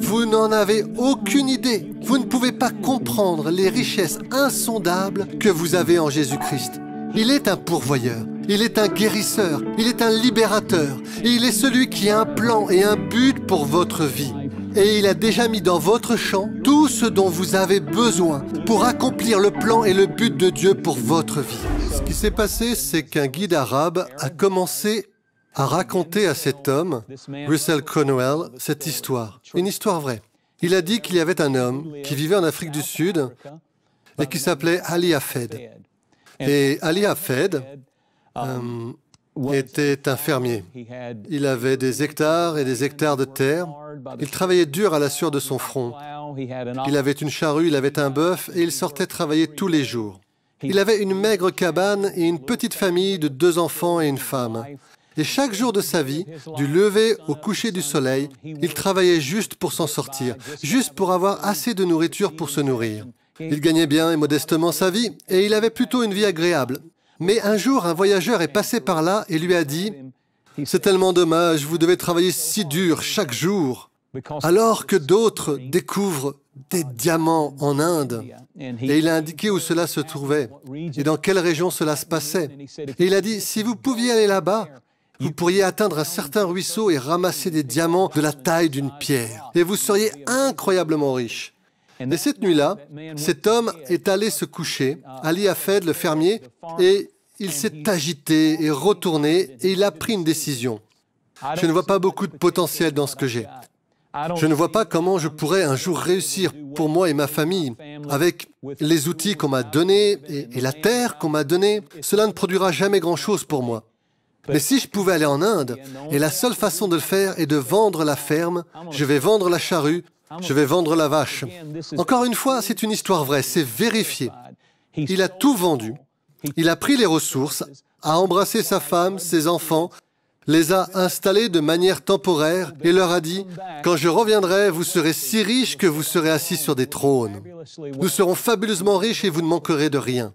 Vous n'en avez aucune idée. Vous ne pouvez pas comprendre les richesses insondables que vous avez en Jésus-Christ. Il est un pourvoyeur, il est un guérisseur, il est un libérateur, il est celui qui a un plan et un but pour votre vie. Et il a déjà mis dans votre champ tout ce dont vous avez besoin pour accomplir le plan et le but de Dieu pour votre vie. Ce qui s'est passé, c'est qu'un guide arabe a commencé a raconté à cet homme, Russell Conwell, cette histoire, une histoire vraie. Il a dit qu'il y avait un homme qui vivait en Afrique du Sud et qui s'appelait Ali Afed. Et Ali Afed euh, était un fermier. Il avait des hectares et des hectares de terre. Il travaillait dur à la sueur de son front. Il avait une charrue, il avait un bœuf et il sortait travailler tous les jours. Il avait une maigre cabane et une petite famille de deux enfants et une femme. Et chaque jour de sa vie, du lever au coucher du soleil, il travaillait juste pour s'en sortir, juste pour avoir assez de nourriture pour se nourrir. Il gagnait bien et modestement sa vie, et il avait plutôt une vie agréable. Mais un jour, un voyageur est passé par là et lui a dit, C'est tellement dommage, vous devez travailler si dur chaque jour, alors que d'autres découvrent des diamants en Inde. Et il a indiqué où cela se trouvait et dans quelle région cela se passait. Et il a dit, si vous pouviez aller là-bas, vous pourriez atteindre un certain ruisseau et ramasser des diamants de la taille d'une pierre. Et vous seriez incroyablement riche. Mais cette nuit-là, cet homme est allé se coucher, Ali Afed, le fermier, et il s'est agité et retourné et il a pris une décision. Je ne vois pas beaucoup de potentiel dans ce que j'ai. Je ne vois pas comment je pourrais un jour réussir pour moi et ma famille avec les outils qu'on m'a donnés et, la terre qu'on m'a donnée. Cela ne produira jamais grand-chose pour moi. Mais si je pouvais aller en Inde, et la seule façon de le faire est de vendre la ferme, je vais vendre la charrue, je vais vendre la vache. Encore une fois, c'est une histoire vraie, c'est vérifié. Il a tout vendu, il a pris les ressources, a embrassé sa femme, ses enfants, les a installés de manière temporaire et leur a dit, quand je reviendrai, vous serez si riches que vous serez assis sur des trônes. Nous serons fabuleusement riches et vous ne manquerez de rien.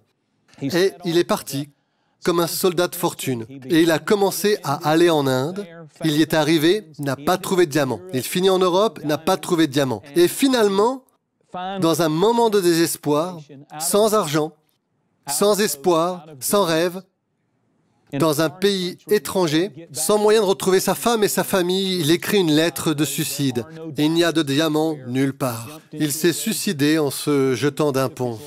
Et il est parti comme un soldat de fortune. Et il a commencé à aller en Inde. Il y est arrivé, n'a pas trouvé de diamant. Il finit en Europe, n'a pas trouvé de diamant. Et finalement, dans un moment de désespoir, sans argent, sans espoir, sans rêve, dans un pays étranger, sans moyen de retrouver sa femme et sa famille, il écrit une lettre de suicide. Il n'y a de diamant nulle part. Il s'est suicidé en se jetant d'un pont.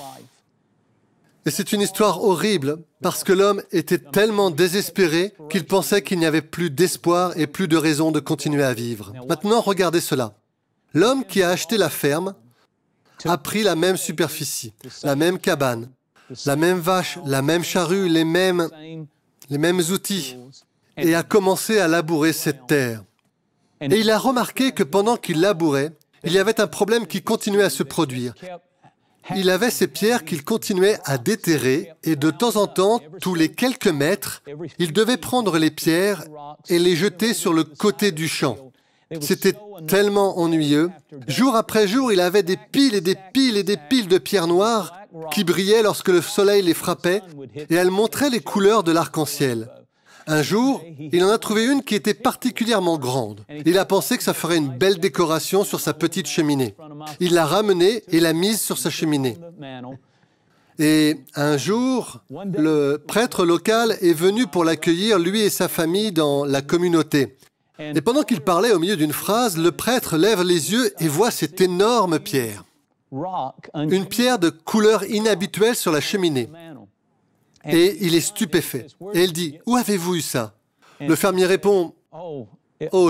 Et c'est une histoire horrible, parce que l'homme était tellement désespéré qu'il pensait qu'il n'y avait plus d'espoir et plus de raison de continuer à vivre. Maintenant, regardez cela. L'homme qui a acheté la ferme a pris la même superficie, la même cabane, la même vache, la même charrue, les mêmes, les mêmes outils, et a commencé à labourer cette terre. Et il a remarqué que pendant qu'il labourait, il y avait un problème qui continuait à se produire. Il avait ces pierres qu'il continuait à déterrer et de temps en temps, tous les quelques mètres, il devait prendre les pierres et les jeter sur le côté du champ. C'était tellement ennuyeux. Jour après jour, il avait des piles et des piles et des piles de pierres noires qui brillaient lorsque le soleil les frappait et elles montraient les couleurs de l'arc-en-ciel. Un jour, il en a trouvé une qui était particulièrement grande. Il a pensé que ça ferait une belle décoration sur sa petite cheminée. Il l'a ramenée et l'a mise sur sa cheminée. Et un jour, le prêtre local est venu pour l'accueillir, lui et sa famille, dans la communauté. Et pendant qu'il parlait au milieu d'une phrase, le prêtre lève les yeux et voit cette énorme pierre. Une pierre de couleur inhabituelle sur la cheminée. Et il est stupéfait. Et il dit, où avez-vous eu ça Le fermier répond, oh,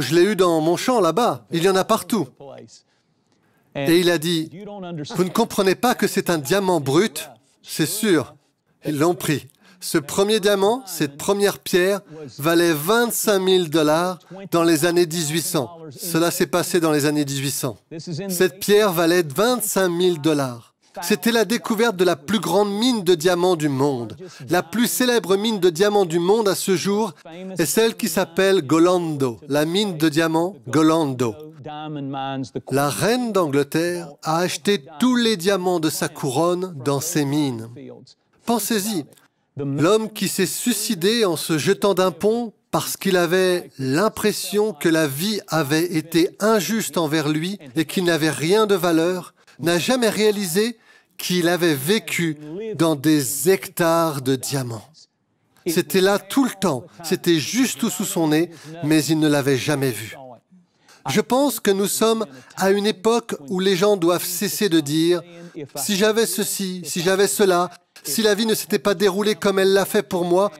je l'ai eu dans mon champ là-bas, il y en a partout. Et il a dit, vous ne comprenez pas que c'est un diamant brut C'est sûr. Ils l'ont pris. Ce premier diamant, cette première pierre, valait 25 000 dollars dans les années 1800. Cela s'est passé dans les années 1800. Cette pierre valait 25 000 dollars. C'était la découverte de la plus grande mine de diamants du monde. La plus célèbre mine de diamants du monde à ce jour est celle qui s'appelle Golando, la mine de diamants Golando. La reine d'Angleterre a acheté tous les diamants de sa couronne dans ces mines. Pensez-y, l'homme qui s'est suicidé en se jetant d'un pont parce qu'il avait l'impression que la vie avait été injuste envers lui et qu'il n'avait rien de valeur, n'a jamais réalisé qu'il avait vécu dans des hectares de diamants. C'était là tout le temps, c'était juste sous son nez, mais il ne l'avait jamais vu. Je pense que nous sommes à une époque où les gens doivent cesser de dire ⁇ si j'avais ceci, si j'avais cela, si la vie ne s'était pas déroulée comme elle l'a fait pour moi,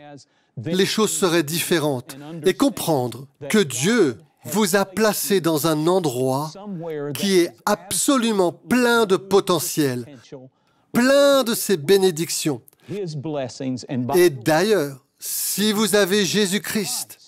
les choses seraient différentes ⁇ et comprendre que Dieu vous a placé dans un endroit qui est absolument plein de potentiel, plein de ses bénédictions. Et d'ailleurs, si vous avez Jésus-Christ,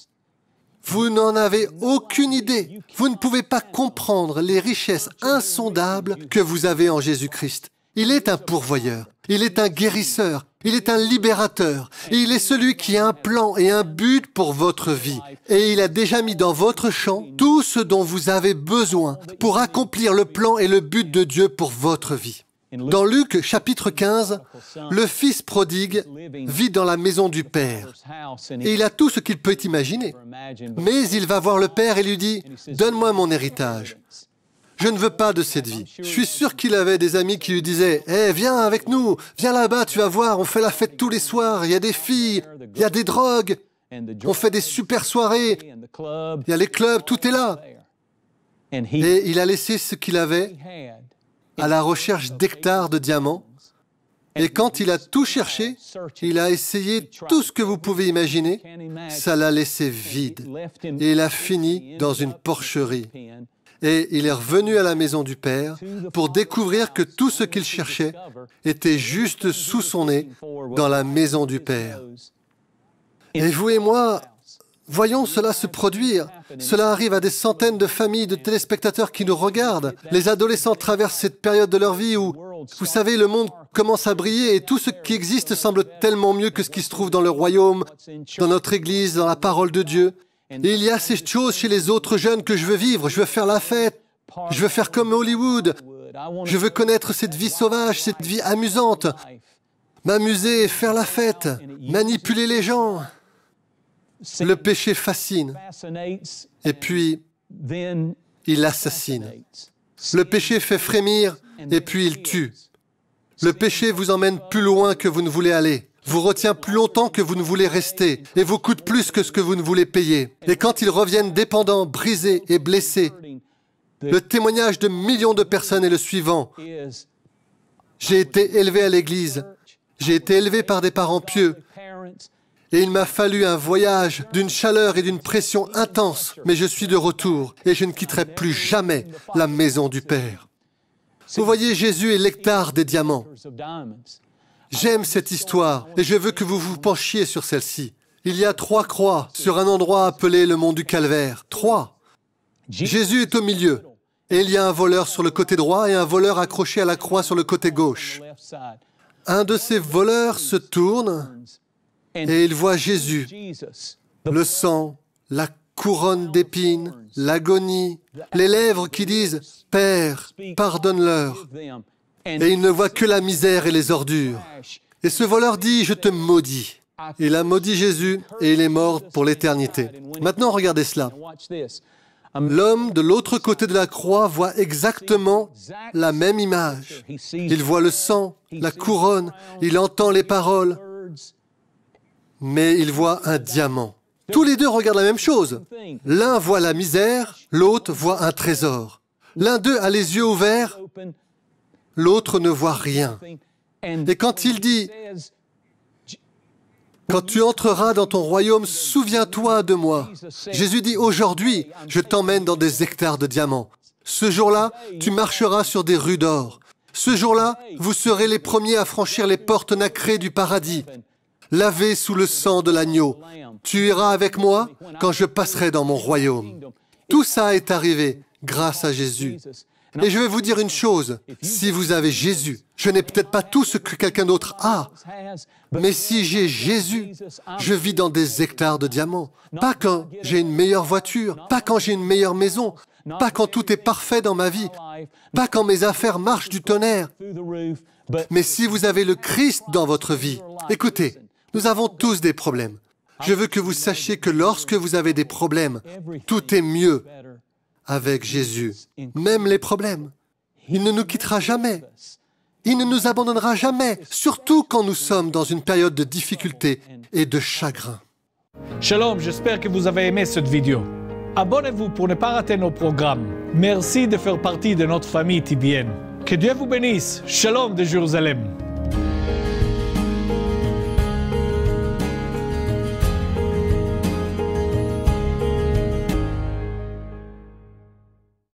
vous n'en avez aucune idée. Vous ne pouvez pas comprendre les richesses insondables que vous avez en Jésus-Christ. Il est un pourvoyeur, il est un guérisseur, il est un libérateur. Et il est celui qui a un plan et un but pour votre vie. Et il a déjà mis dans votre champ tout ce dont vous avez besoin pour accomplir le plan et le but de Dieu pour votre vie. Dans Luc chapitre 15, le fils prodigue vit dans la maison du Père. Et il a tout ce qu'il peut imaginer. Mais il va voir le Père et lui dit, Donne-moi mon héritage. Je ne veux pas de cette vie. Je suis sûr qu'il avait des amis qui lui disaient Eh, viens avec nous, viens là-bas, tu vas voir, on fait la fête tous les soirs, il y a des filles, il y a des drogues, on fait des super soirées, il y a les clubs, tout est là. Et il a laissé ce qu'il avait à la recherche d'hectares de diamants. Et quand il a tout cherché, il a essayé tout ce que vous pouvez imaginer, ça l'a laissé vide. Et il a fini dans une porcherie et il est revenu à la maison du Père pour découvrir que tout ce qu'il cherchait était juste sous son nez dans la maison du Père. Et vous et moi, voyons cela se produire. Cela arrive à des centaines de familles de téléspectateurs qui nous regardent. Les adolescents traversent cette période de leur vie où, vous savez, le monde commence à briller et tout ce qui existe semble tellement mieux que ce qui se trouve dans le royaume, dans notre Église, dans la parole de Dieu. Il y a ces choses chez les autres jeunes que je veux vivre. Je veux faire la fête. Je veux faire comme Hollywood. Je veux connaître cette vie sauvage, cette vie amusante. M'amuser, faire la fête, manipuler les gens. Le péché fascine. Et puis, il assassine. Le péché fait frémir et puis il tue. Le péché vous emmène plus loin que vous ne voulez aller vous retient plus longtemps que vous ne voulez rester et vous coûte plus que ce que vous ne voulez payer. Et quand ils reviennent dépendants, brisés et blessés, le témoignage de millions de personnes est le suivant. J'ai été élevé à l'Église. J'ai été élevé par des parents pieux. Et il m'a fallu un voyage d'une chaleur et d'une pression intense, mais je suis de retour et je ne quitterai plus jamais la maison du Père. Vous voyez, Jésus est l'hectare des diamants. J'aime cette histoire et je veux que vous vous penchiez sur celle-ci. Il y a trois croix sur un endroit appelé le mont du Calvaire. Trois. Jésus est au milieu. Et il y a un voleur sur le côté droit et un voleur accroché à la croix sur le côté gauche. Un de ces voleurs se tourne et il voit Jésus, le sang, la couronne d'épines, l'agonie, les lèvres qui disent ⁇ Père, pardonne-leur ⁇ et il ne voit que la misère et les ordures. Et ce voleur dit, je te maudis. Il a maudit Jésus et il est mort pour l'éternité. Maintenant, regardez cela. L'homme de l'autre côté de la croix voit exactement la même image. Il voit le sang, la couronne, il entend les paroles, mais il voit un diamant. Tous les deux regardent la même chose. L'un voit la misère, l'autre voit un trésor. L'un d'eux a les yeux ouverts, l'autre ne voit rien. Et quand il dit, quand tu entreras dans ton royaume, souviens-toi de moi. Jésus dit, aujourd'hui, je t'emmène dans des hectares de diamants. Ce jour-là, tu marcheras sur des rues d'or. Ce jour-là, vous serez les premiers à franchir les portes nacrées du paradis, lavées sous le sang de l'agneau. Tu iras avec moi quand je passerai dans mon royaume. Tout ça est arrivé grâce à Jésus. Et je vais vous dire une chose, si vous avez Jésus, je n'ai peut-être pas tout ce que quelqu'un d'autre a, mais si j'ai Jésus, je vis dans des hectares de diamants. Pas quand j'ai une meilleure voiture, pas quand j'ai une meilleure maison, pas quand tout est parfait dans ma vie, pas quand mes affaires marchent du tonnerre. Mais si vous avez le Christ dans votre vie, écoutez, nous avons tous des problèmes. Je veux que vous sachiez que lorsque vous avez des problèmes, tout est mieux avec Jésus, même les problèmes. Il ne nous quittera jamais. Il ne nous abandonnera jamais, surtout quand nous sommes dans une période de difficulté et de chagrin. Shalom, j'espère que vous avez aimé cette vidéo. Abonnez-vous pour ne pas rater nos programmes. Merci de faire partie de notre famille tibienne. Que Dieu vous bénisse. Shalom de Jérusalem.